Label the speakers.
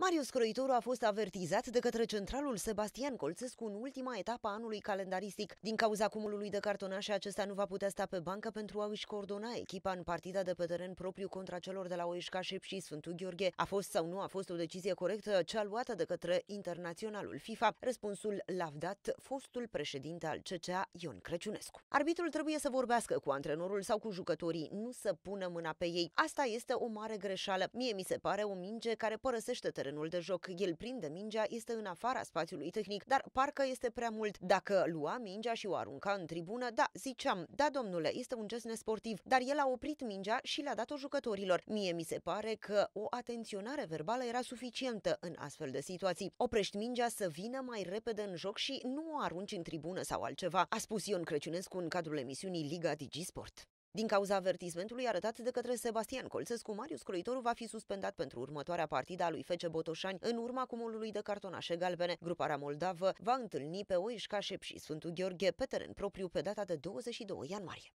Speaker 1: Marius Croitoru a fost avertizat de către centralul Sebastian Colțescu în ultima etapă a anului calendaristic. Din cauza cumulului de cartonașe, acesta nu va putea sta pe bancă pentru a își coordona echipa în partida de pe teren propriu contra celor de la Oișca Șep și Sfântul Gheorghe. A fost sau nu a fost o decizie corectă cea luată de către internaționalul FIFA? Răspunsul l-a dat fostul președinte al CCA, Ion Crăciunescu. Arbitrul trebuie să vorbească cu antrenorul sau cu jucătorii, nu să pună mâna pe ei. Asta este o mare greșeală. Mie mi se pare o minge care părăsește terenul terenul de joc. El prinde mingea, este în afara spațiului tehnic, dar parcă este prea mult. Dacă lua mingea și o arunca în tribună, da, ziceam, da, domnule, este un gest nesportiv, dar el a oprit mingea și le-a dat-o jucătorilor. Mie mi se pare că o atenționare verbală era suficientă în astfel de situații. Oprești mingea să vină mai repede în joc și nu o arunci în tribună sau altceva, a spus Ion Crăciunescu în cadrul emisiunii Liga Digisport. Din cauza avertismentului arătat de către Sebastian Colțescu, Marius Croitoru va fi suspendat pentru următoarea partidă a lui Fece Botoșani în urma cumulului de cartonașe galbene. Gruparea moldavă va întâlni pe Oișca Șep și Sfântul Gheorghe pe teren propriu pe data de 22 ianuarie.